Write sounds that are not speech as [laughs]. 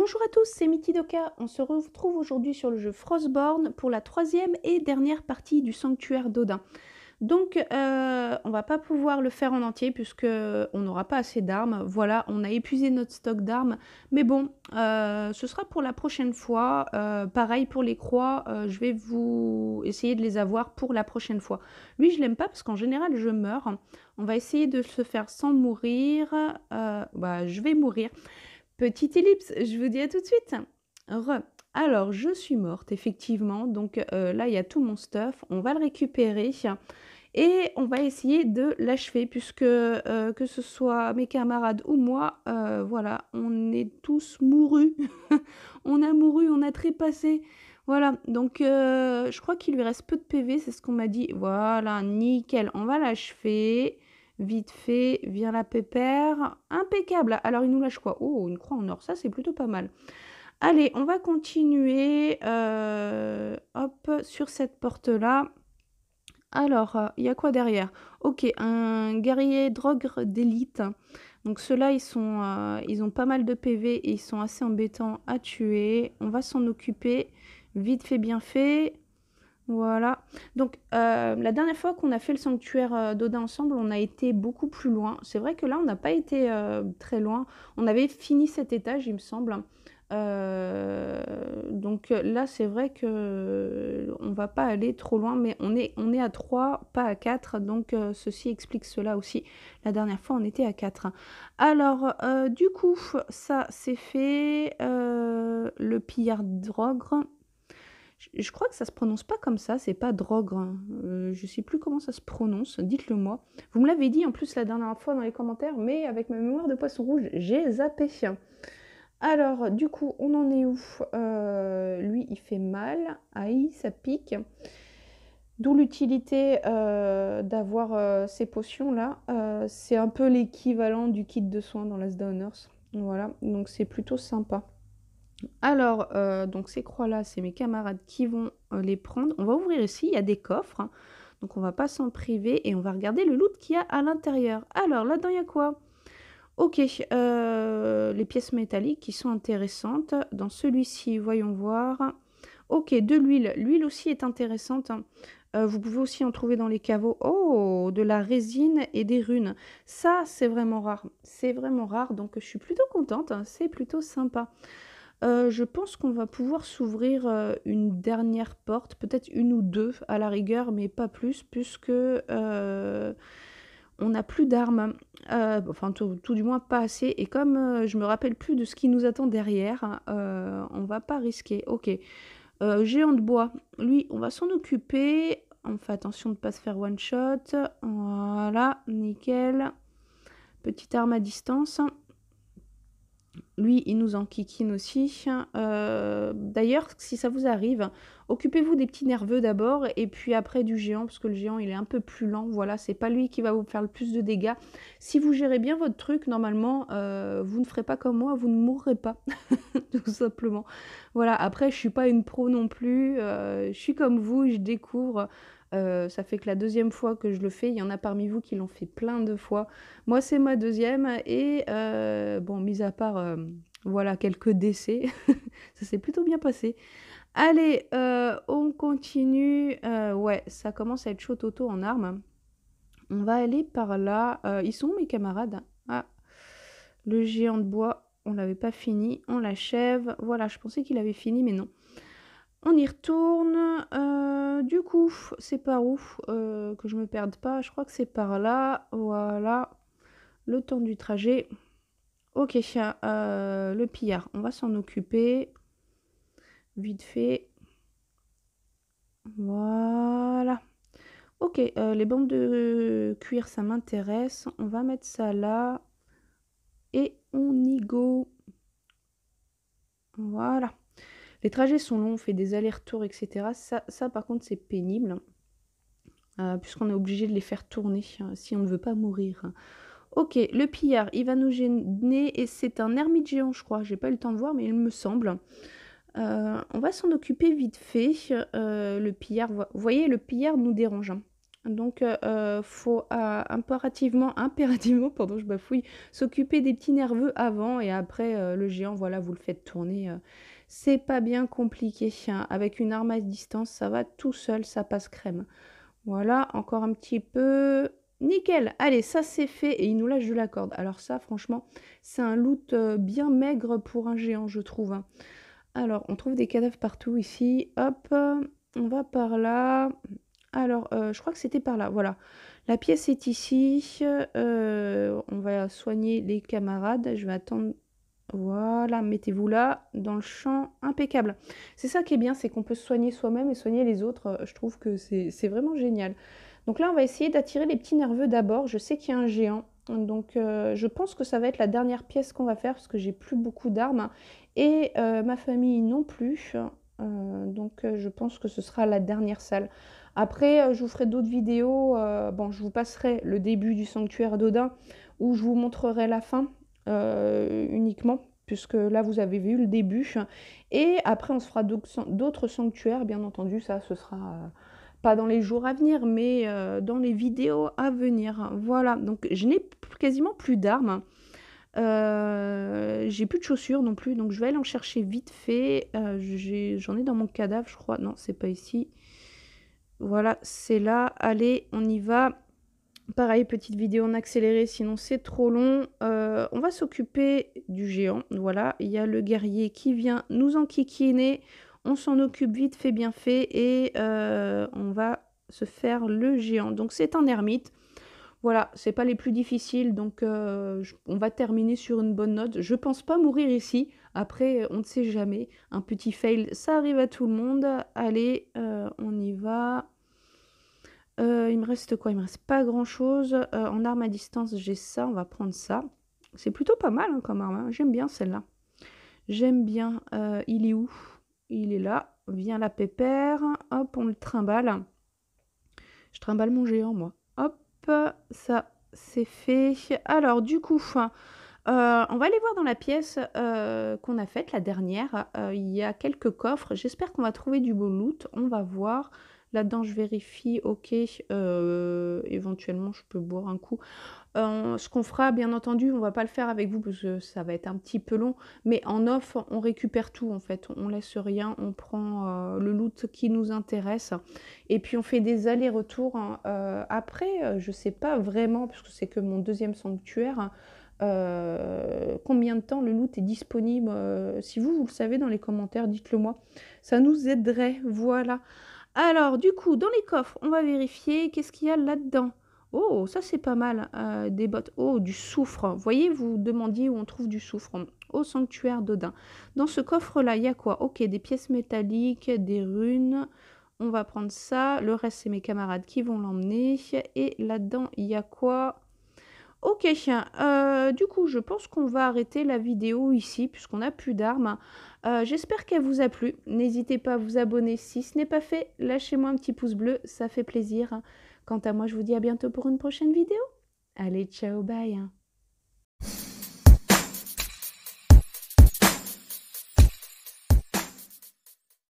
Bonjour à tous, c'est Mitidoka. On se retrouve aujourd'hui sur le jeu Frostborn pour la troisième et dernière partie du Sanctuaire d'Odin. Donc, euh, on va pas pouvoir le faire en entier puisque on n'aura pas assez d'armes. Voilà, on a épuisé notre stock d'armes. Mais bon, euh, ce sera pour la prochaine fois. Euh, pareil pour les croix, je vais vous essayer de les avoir pour la prochaine fois. Lui, je l'aime pas parce qu'en général, je meurs. On va essayer de se faire sans mourir. Bah, je vais mourir. Petite ellipse, je vous dis à tout de suite. Alors, je suis morte, effectivement. Donc euh, là, il y a tout mon stuff. On va le récupérer et on va essayer de l'achever puisque euh, que ce soit mes camarades ou moi, euh, voilà, on est tous mourus. [laughs] on a mouru, on a trépassé. Voilà, donc je crois qu'il lui reste peu de PV, c'est ce qu'on m'a dit. Voilà, nickel, on va l'achever. Vite fait, vient la pépère. Impeccable. Alors, il nous lâche quoi Oh, une croix en or. Ça, c'est plutôt pas mal. Allez, on va continuer. Euh, hop, sur cette porte-là. Alors, il y a quoi derrière Ok, un guerrier drogue d'élite. Donc ceux-là, ils, sont, euh, ils ont pas mal de PV et ils sont assez embêtants à tuer. On va s'en occuper. Vite fait, bien fait. Voilà. Donc, euh, la dernière fois qu'on a fait le sanctuaire euh, d'Oda ensemble, on a été beaucoup plus loin. C'est vrai que là, on n'a pas été euh, très loin. On avait fini cet étage, il me semble. donc là, c'est vrai que on va pas aller trop loin, mais on est, on est à 3, pas à 4. Donc ceci explique cela aussi. La dernière fois, on était à 4. Alors, du coup, ça, c'est fait. le pillard d'ogre je, crois que ça se prononce pas comme ça, c'est pas drogue. Je hein. ne euh, je sais plus comment ça se prononce, dites-le moi. Vous me l'avez dit en plus la dernière fois dans les commentaires, mais avec ma mémoire de poisson rouge, j'ai zappé. Alors, du coup, on en est où euh, Lui, il fait mal. Aïe, ça pique. D'où l'utilité euh, d'avoir ces potions-là. c'est un peu l'équivalent du kit de soins dans Last Honors. Voilà, donc c'est plutôt sympa. Alors, euh, donc ces croix-là, c'est mes camarades qui vont euh, les prendre. On va ouvrir ici, il y a des coffres. Hein. donc on va pas s'en priver et on va regarder le loot qu'il y a à l'intérieur. Alors là-dedans, il y a quoi Ok, euh, les pièces métalliques qui sont intéressantes. Dans celui-ci, voyons voir. Ok, de l'huile. L'huile aussi est intéressante. Hein. vous pouvez aussi en trouver dans les caveaux. Oh, de la résine et des runes. Ça, c'est vraiment rare. C'est vraiment rare, donc je suis plutôt contente. Hein. C'est plutôt sympa. Euh, je pense qu'on va pouvoir s'ouvrir euh, une dernière porte, peut-être une ou deux à la rigueur, mais pas plus, puisque euh, on n'a plus d'armes. enfin, tout, du moins pas assez. Et comme je me rappelle plus de ce qui nous attend derrière, on va pas risquer. Ok. géant de bois, lui, on va s'en occuper. On fait attention de ne pas se faire one shot. Voilà, nickel. Petite arme à distance lui, il nous en enquiquine aussi. Euh, d'ailleurs, si ça vous arrive, occupez-vous des petits nerveux d'abord et puis après du géant, parce que le géant il est un peu plus lent. Voilà, c'est pas lui qui va vous faire le plus de dégâts. Si vous gérez bien votre truc, normalement, euh, vous ne ferez pas comme moi, vous ne mourrez pas, [laughs] tout simplement. Voilà, après, je suis pas une pro non plus, euh, je suis comme vous, je découvre. Euh, ça fait que la deuxième fois que je le fais, il y en a parmi vous qui l'ont fait plein de fois. Moi, c'est ma deuxième et euh, bon, mis à part euh, voilà quelques décès, [laughs] ça s'est plutôt bien passé. Allez, on continue. ouais, ça commence à être chaud toto en armes. On va aller par là. ils sont mes camarades Ah, le géant de bois, on l'avait pas fini. On l'achève. Voilà, je pensais qu'il avait fini, mais non. On y retourne. Euh, du coup, c'est par où euh, que je me perde pas Je crois que c'est par là. Voilà. Le temps du trajet. Ok, euh, le pillard. On va s'en occuper. Vite fait. Voilà. Ok, les bandes de cuir, ça m'intéresse. On va mettre ça là. Et on y go. Voilà. Les trajets sont longs, on fait des allers-retours, etc. Ça, par contre, c'est pénible, euh, puisqu'on est obligé de les faire tourner hein, si on ne veut pas mourir. Ok, le pillard, il va nous gêner, et c'est un ermite géant, je crois. J'ai pas eu le temps de voir, mais il me semble. Euh, on va s'en occuper vite fait. Euh, le pillard, vous voyez, le pillard nous dérange. Hein. Donc, il euh, euh, faut euh, impérativement, [laughs] impérativement, pardon, je bafouille, s'occuper des petits nerveux avant et après le géant, voilà, vous le faites tourner. c'est pas bien compliqué. Hein. Avec une arme à distance, ça va tout seul, ça passe crème. Voilà, encore un petit peu. Nickel Allez, ça c'est fait et il nous lâche de la corde. Alors ça, franchement, c'est un loot bien maigre pour un géant, je trouve. Hein. Alors, on trouve des cadavres partout ici. Hop, on va par là. Alors, euh, je crois que c'était par là. Voilà. La pièce est ici. Euh, on va soigner les camarades. Je vais attendre. Voilà, mettez-vous là, dans le champ impeccable. C'est ça qui est bien, c'est qu'on peut soigner soi-même et soigner les autres. Euh, je trouve que c'est vraiment génial. Donc là, on va essayer d'attirer les petits nerveux d'abord. Je sais qu'il y a un géant. Donc je pense que ça va être la dernière pièce qu'on va faire parce que j'ai plus beaucoup d'armes. Hein, et ma famille non plus. Euh, donc euh, je pense que ce sera la dernière salle. Après, euh, je vous ferai d'autres vidéos. bon, je vous passerai le début du sanctuaire d'Odin où je vous montrerai la fin uniquement puisque là vous avez vu le début. Et après on se fera d'autres sanctuaires, bien entendu, ça ce sera pas dans les jours à venir, mais dans les vidéos à venir. Voilà, donc je n'ai quasiment plus d'armes. Euh, j'ai plus de chaussures non plus, donc je vais aller en chercher vite fait. Euh, j'en ai, dans mon cadavre, je crois. Non, c'est pas ici. Voilà, c'est là. Allez, on y va. Pareil, petite vidéo en accéléré, sinon c'est trop long. Euh, on va s'occuper du géant. Voilà, il y a le guerrier qui vient nous enquiquiner. On s'en occupe vite fait, bien fait, et on va se faire le géant. Donc c'est un ermite. Voilà, c'est pas les plus difficiles, donc euh, on va terminer sur une bonne note. Je pense pas mourir ici. Après, euh, on ne sait jamais. Un petit fail, ça arrive à tout le monde. Allez, euh, on y va. il me reste quoi Il me reste pas grand chose. en arme à distance, j'ai ça. On va prendre ça. C'est plutôt pas mal hein, comme arme. Hein. J'aime bien celle-là. J'aime bien. il est où Il est là. Viens la pépère. Hop, on le trimballe. Je trimballe mon géant, moi. Ça, c'est fait. Alors, du coup, euh, on va aller voir dans la pièce euh, qu'on a faite, la dernière. Euh, il y a quelques coffres. J'espère qu'on va trouver du beau loot. On va voir. Là-dedans, je vérifie, ok, euh, éventuellement, je peux boire un coup. Euh, ce qu'on fera, bien entendu, on va pas le faire avec vous parce que ça va être un petit peu long, mais en off, on récupère tout en fait, on laisse rien, on prend euh, le loot qui nous intéresse et puis on fait des allers-retours. Hein. après, je ne sais pas vraiment, puisque c'est que mon deuxième sanctuaire. Hein, combien de temps le loot est disponible. si vous, vous le savez dans les commentaires, dites-le moi. Ça nous aiderait, voilà. Alors, du coup, dans les coffres, on va vérifier qu'est-ce qu'il y a là-dedans. Oh, ça c'est pas mal, euh, des bottes. Oh, du soufre. Vous voyez, vous demandiez où on trouve du soufre. Au sanctuaire d'Odin. Dans ce coffre-là, il y a quoi Ok, des pièces métalliques, des runes. On va prendre ça. Le reste, c'est mes camarades qui vont l'emmener. Et là-dedans, il y a quoi Ok, euh, du coup, je pense qu'on va arrêter la vidéo ici, puisqu'on n'a plus d'armes. Euh, j'espère qu'elle vous a plu. N'hésitez pas à vous abonner si ce n'est pas fait. Lâchez-moi un petit pouce bleu, ça fait plaisir. Quant à moi, je vous dis à bientôt pour une prochaine vidéo. Allez, ciao, bye